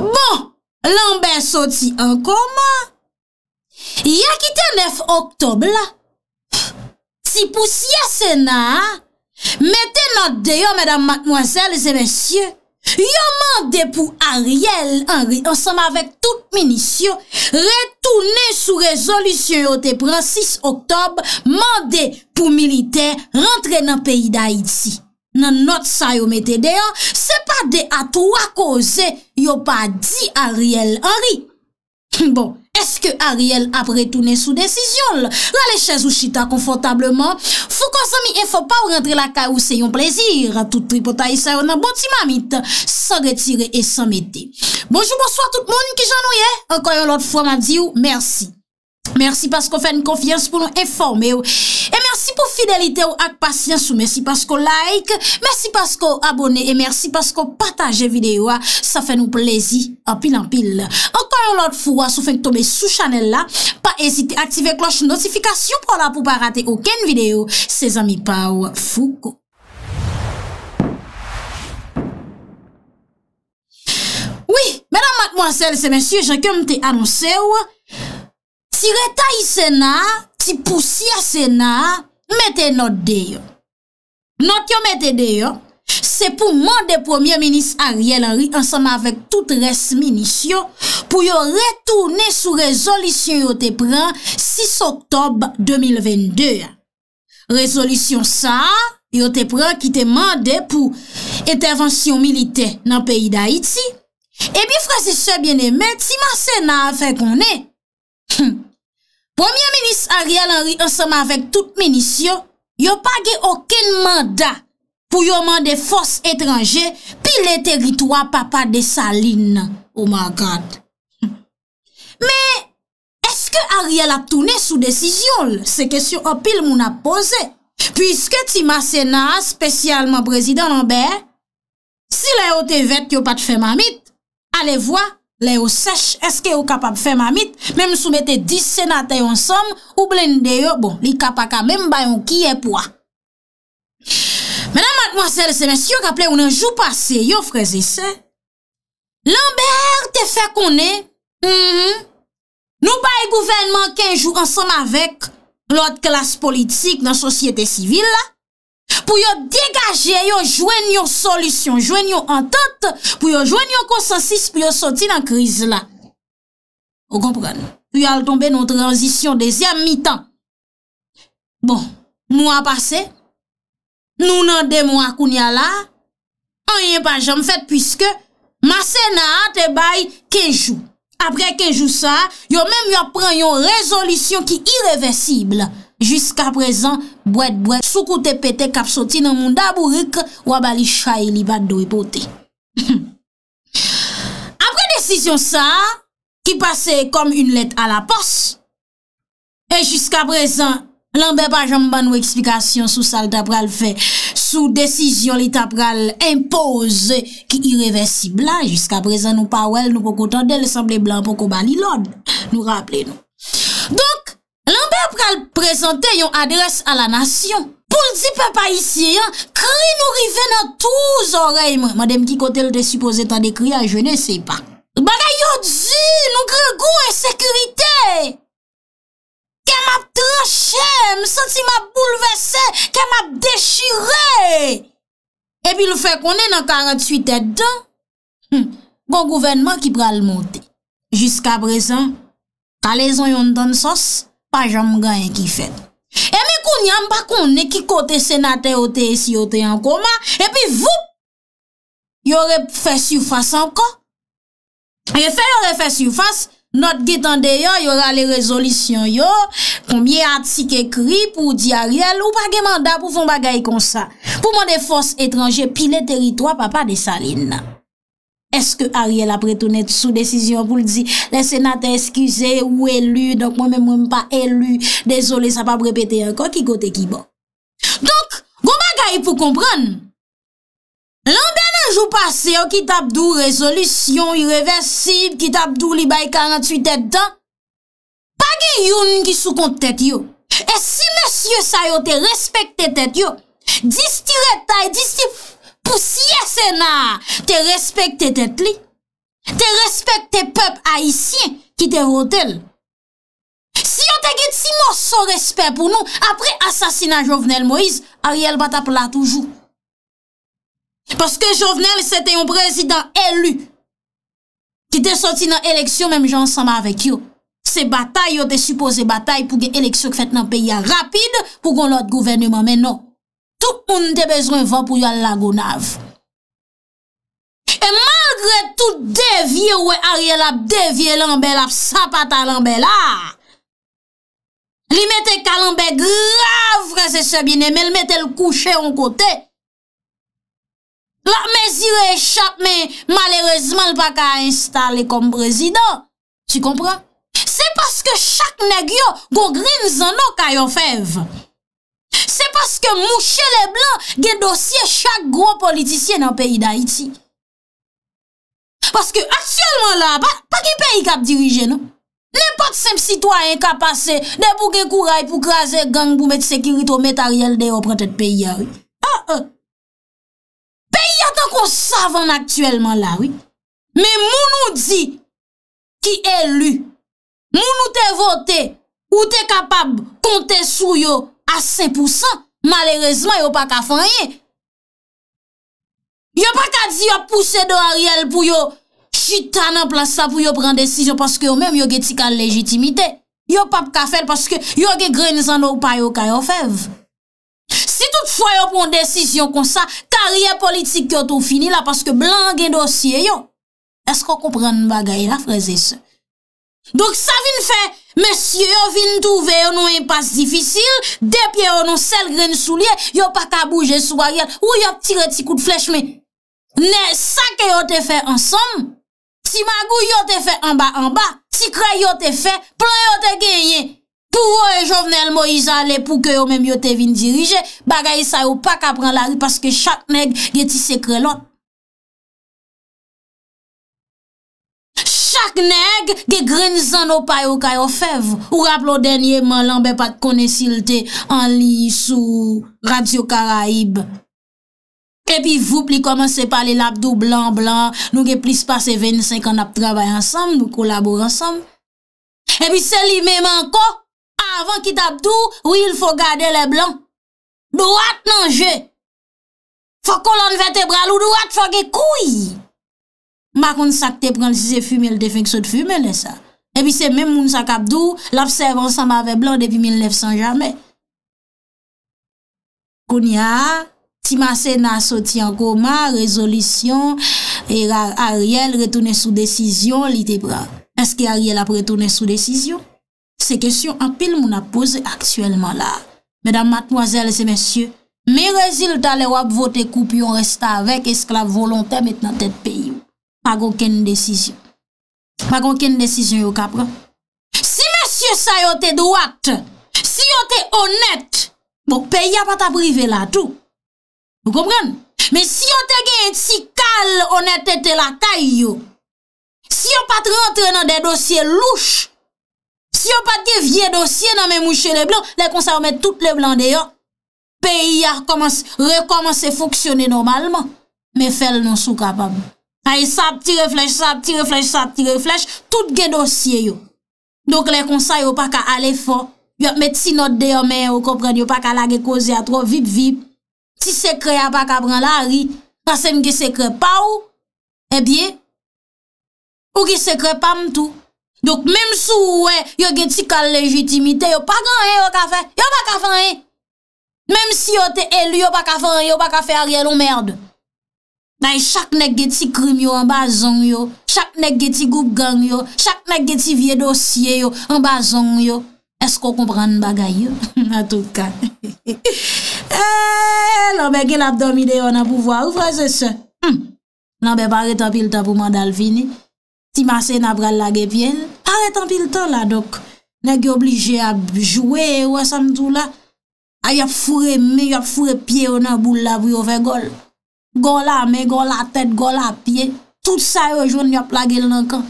Bon, l'anbe soti an koma, ya kite 9 oktob la, ti pousye sena, mette nan deyo, medan mwazel, zemensye, yo mande pou Ariel, ansam avèk tout minisyon, retoune sou rezolusyon, yo te pran 6 oktob, mande pou milite, rentre nan peyi da itzi. Nan not sa yo mette de an, se pa de a tou a koze, yo pa di Ariel Henry. Bon, eske Ariel apre toune sou desisyon l, lale chèz ou chita konfortableman, fou kon zami e fò pa ou rentre la ka ou se yon plezir, tout pri pota yi sa yo nan boti mamit, sa retire e sa mette. Bonjou bonso a tout moun ki jan ou ye, an koyon lot fwa ma di ou, mersi. Mersi pas kon fè n konfians pou nou eforme ou. Sipou fidelite ou ak pasyen sou mersi pasko like, mersi pasko abone e mersi pasko pataje video a, sa fe nou plezi apil-apil. Ankoy ou lot fou a sou fe nk tome sou chanel la, pa ezite aktive kloche notifikasyon pou la pou pa rate oken video, se zami pa ou fou ko. Oui, mèdamak mwansel se mèsyou, jè kèm te anonse ou, ti reta y sè na, ti poussi a sè na, Metè note deyo, note yo metè deyo, se pou mande Premier Minist Ariel Henry ansama avèk tout res minisyon pou yo retoune sou rezolisyon yo te pran 6 oktob 2022. Rezolisyon sa yo te pran ki te mande pou etervansyon milite nan peyi da iti. Ebi fra se se biene men, ti mase nan afè konen. premier menis Ariel enseman vek tout menisyon, yo pa ge oken manda pou yo mande fos etranje pi le teritwa papa de Saline. Oh my God! Me, eske Ariel a toune sou desisyon l? Se kesyon o pil moun a pose. Piske ti mase nan, spesyalman prezident Anber, si le yo te vet yo pat fe mamit, ale vwa, Le yo sech, eske yo kapap fe mamit, menm soumete dis senate yon som, ou blende yo, bon, li kapaka menm bayon kiye pou a. Menan mat mwasele semen, si yo kaple yon anjou pase, yo freze se, l'enber te fe konen, mhm. nou baye gouvenman kenjou ansom avek, lout klas politik nan sosyete sivil la, pou yo degaje yo jwen yo solisyon, jwen yo entote, pou yo jwen bon, yo konsensis, pou yo soti nan kriz la. Ou kompren? Ou yal tombe nou transisyon dezyan mi tan. Bon, mou apase, nou nan de mou akoun ya la, an yon pa jom fèt, pwiske, mase na a te bay kejou. Apre kejou sa, yo menm yo pran yon rezolisyon ki irreversible. Jiska prezan Bwet bwet Soukoute pete Kapsoti nan moun dabou rik Wabali chaye li bat do e pote Apre desisyon sa Ki pase kom un let a la pos E jiska prezan Lanbe pa jamban nou eksplikasyon Sou sal tabral fe Sou desisyon li tabral Impose Ki ireve si blan Jiska prezan nou pawel Nou pokotan del Semble blan poko bali lod Nou rappele nou Dok Lanbe pral prezante yon adres a la nasyon, pou l dipe pa isi, kari nou rive nan touz ore, madem ki kote l de supose ta dekri a, je ne se pa. Bada yon zi, nou grego e sekurite, ke map trache, m senti map boulevese, ke map dechire. E pi l fe konen nan 48 et dan, bon gouvenman ki pral monte, jiska prezan, kalezon yon dan sos. pa jam ganyan ki fet. E mi kou nyam pa kou ne ki kote senate ote esi ote an koma, epi vou, yore fe sufas anko. E fe yore fe sufas, not getande yo, yore ale rezolisyon yo, koumye atik ekri pou di a riel, ou pa gemanda pou fon bagay kon sa. Pou mwende fos etranje pi le teritwa pa pa de salin nan. Eske Ariel apre ton et sou desisyon Voul di, le senate eskize ou elu Donk mwen mwen mwen pa elu Desole, sa pa brepete yon Kon ki kote ki bon Donk, goma ga yon pou kompran Lan ben anjou pase Yon ki tabdou rezolisyon Yon yon yon yon yon yon Ki tabdou li bay 48 et dan Page yon yon ki sou kont tet yo E si mesye sa yon te respekte tet yo Dis ti retay, dis ti fok pou siye sena te respekte tet li, te respekte pep haisyen ki te vodel. Si yon te get si mòs son respep pou nou, apre asasina Jovenel Moïse, a riel bat ap la toujou. Paske Jovenel se te yon prezident elu, ki te soti nan eleksyon mem jan ansama avèk yo. Se batay yo de supose batay pou ge eleksyon k fèt nan peya rapide, pou kon lòt gouverneman men nou. Tout moun de bezwen va pou yon lagounav. E malgre tout devye we a riel ap devye lanbe la sapata lanbe la. Li mette kalanbe grav reze se bine, me l mette l kouche an kote. La mezire e chap me malerezman l pa ka installe kom prezident. Ti kompran? Se paske chak negyo go grin zanon kayo fev. Paske mou che le blan gen dosye chak gro politisye nan peyi da iti. Paske aktuelman la, pa ki peyi kap dirije nan. Ne pat sem sitwa en kapase de pou gen kouray pou kraser gang pou met sekirito metaryel de yo prante peyi ya. Ah, ah. Peyi ya tan kon savan aktuelman la. Me moun ou di ki elu. Moun ou te vote ou te kapab konte sou yo a 5%. malerezman yo pa ka fanyen. Yo pa ka di yo pousse do a riel pou yo chitanan plasa pou yo pran desisyon paske yo menm yo ge tika l lejitimite. Yo pa pa ka fanyen paske yo ge grenzan nou pa yo kayo fev. Si tout fwa yo pran desisyon kon sa, kariye politik yo tou fini la paske blan gen dosye yo. Esko kompran m bagay la freze se? Dok sa vin fèn, Men si yo vin touve, yo nou yon pas difisil, depye yo nou sel gren sou liye, yo pa ka bouje sou bagel, ou yo tire ti kout flechme. Ne sa ke yo te fe ansom, ti magou yo te fe anba anba, ti kre yo te fe, plan yo te genye. Pou yo e jovenel mo yi zale pou ke yo menm yo te vin dirije, bagay sa yo pa ka pran la ri paske chak neg ge ti sekre lot. Fak neg ge grenzan ou pay ou kay ou fev. Ou rap lo denye man lan be pat kone silte an li sou radio karaib. E pi vup li komanse pali labdou blan blan. Nou ge plis pase 25 an ap trabay ansam, nou kolabor ansam. E pi seli me man ko, avan ki tabdou, ou il fo gade le blan. Do at nan je. Fak kon lan vertebral ou do at fage kouy. Ma kon sakte pran li se fume, li te feng sot fume le sa. E pi se men moun sa kapdou, laf se vansan ma ve blan depi 1900 jamè. Kouni a, ti masen a soti an koma, rezolisyon, e a riel retounen sou desisyon li te pran. Eske a riel ap retounen sou desisyon? Se kesyon an pil moun ap pose aksyèlman la. Medan matmwazèl se mèsyè, mi rezil ta le wap vote koupi yon resta avek eskla volontèm et nan tèt peyim. pa goun ken desisyon. Pa goun ken desisyon yo kapran. Si mè syo sa yo te do akte, si yo te onète, mò peyi a pata brivela tou. Mè si yo te gen etsi kal onète te la kay yo, si yo pat rentre nan de dosye louche, si yo pat de vie dosye nan mè mouchè le blan, le konsa wè mè tout le blan de yo, peyi a rekomansè foksyonè normalman, mè fel non sou kapab. Ay sa pti reflej, sa pti reflej, sa pti reflej, tout gen dosye yo. Donk le konsay yo pa ka ale fon, yo met ti not de yo men yo kompren, yo pa ka lage koze a tro, vib vib. Ti sekre ya pa ka bran la ri, prasen gen sekre pa ou, e bie, ou gen sekre pa mtou. Donk menm sou ou en, yo gen ti kal legitimite, yo pa gan en yo ka fe, yo pa ka fan en. Menm si yo te elu, yo pa ka fan en, yo pa ka fe a riel ou merd. Nay, chak nek geti krim yo an bazon yo, chak nek geti goup gang yo, chak nek geti vie dosye yo an bazon yo. Esko kompran bagay yo? A tout ka. Eh, nan, be, gen ap dom ide yo nan pouvwa. Ou fwa se se? Nan, be, pare tan pil tan pou mandal vini. Ti masen ap ral la gepyen. Pare tan pil tan la dok. Nek ge oblije a jwwe ou asan tou la. A yap fure mi, yap fure pie ou nan bou la pou yo fe gol. Gò la me, gò la tèt, gò la pye, tout sa yo joun nyo plage l nan ka.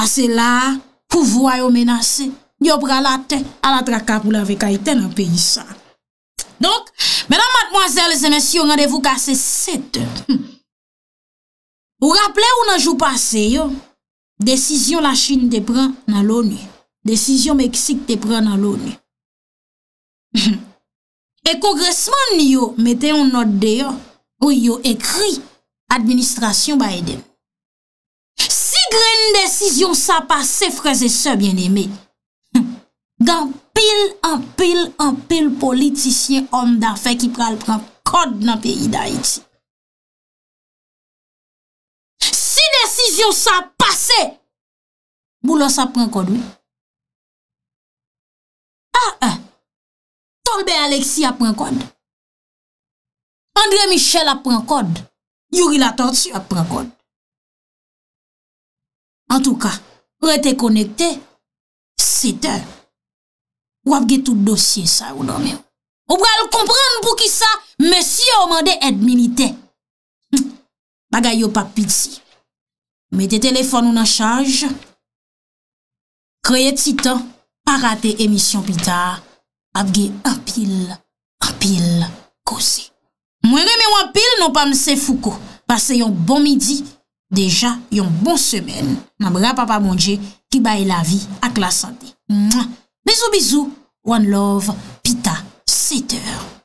A se la, pou vwa yo menase, nyo pran la tèt, ala tra kap ou la vekaiten nan peyi sa. Donk, menan matmoazèl, zèmè, si yo gandevou ka se set. Ou rapple ou nan jou pase yo, desisyon la Chine te pran nan l'ONU. Desisyon Meksik te pran nan l'ONU. E kongresman yo, metè yon not de yo, yo ekri, administrasyon ba edem. Si gren n desisyon sa pase, freze se, bien eme, gan pil, an pil, an pil politisyen om da fe ki pral pran kod nan peyi da eti. Si desisyon sa pase, mou lò sa pran kod ou? A, a, tolbe Aleksi a pran kod. Andre Michel apren kode. Yuri Latonsi apren kode. An tou ka, rete konekte, siten. Ou avge tout dosye sa ou dan men. Ou pral kompran pou ki sa, monsi ou mande et milite. Bagay yo papit si. Mete telefon ou nan chanj. Koye titan, parate emisyon pita. Avge apil, apil, kosi. Mwen reme wapil nou pa mse fuko. Pase yon bon midi, deja yon bon semen. Mwen mga papa mounje, bon ki baye la vi ak la sante. Bizou bizou, one love, pita, sete or.